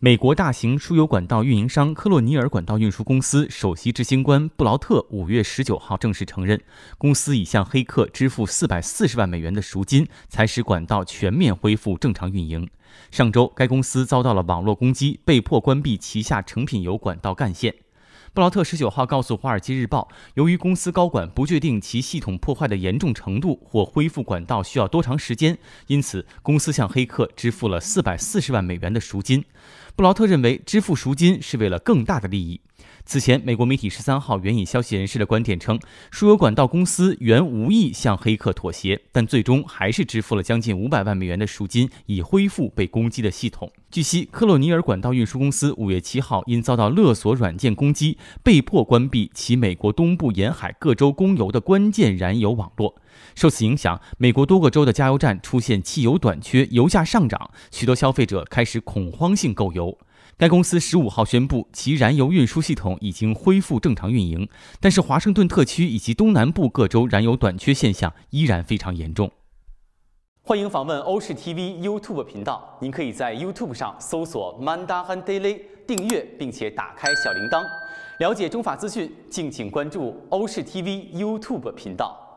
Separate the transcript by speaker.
Speaker 1: 美国大型输油管道运营商科洛尼尔管道运输公司首席执行官布劳特五月十九号正式承认，公司已向黑客支付四百四十万美元的赎金，才使管道全面恢复正常运营。上周，该公司遭到了网络攻击，被迫关闭旗下成品油管道干线。布劳特十九号告诉《华尔街日报》，由于公司高管不确定其系统破坏的严重程度或恢复管道需要多长时间，因此公司向黑客支付了四百四十万美元的赎金。布劳特认为，支付赎金是为了更大的利益。此前，美国媒体十三号援引消息人士的观点称，输油管道公司原无意向黑客妥协，但最终还是支付了将近五百万美元的赎金，以恢复被攻击的系统。据悉，克洛尼尔管道运输公司五月七号因遭到勒索软件攻击，被迫关闭其美国东部沿海各州供油的关键燃油网络。受此影响，美国多个州的加油站出现汽油短缺、油价上涨，许多消费者开始恐慌性购油。该公司十五号宣布，其燃油运输系统已经恢复正常运营，但是华盛顿特区以及东南部各州燃油短缺现象依然非常严重。欢迎访问欧视 TV YouTube 频道，您可以在 YouTube 上搜索 m a n d a r a n Daily” 订阅，并且打开小铃铛，了解中法资讯。敬请关注欧视 TV YouTube 频道。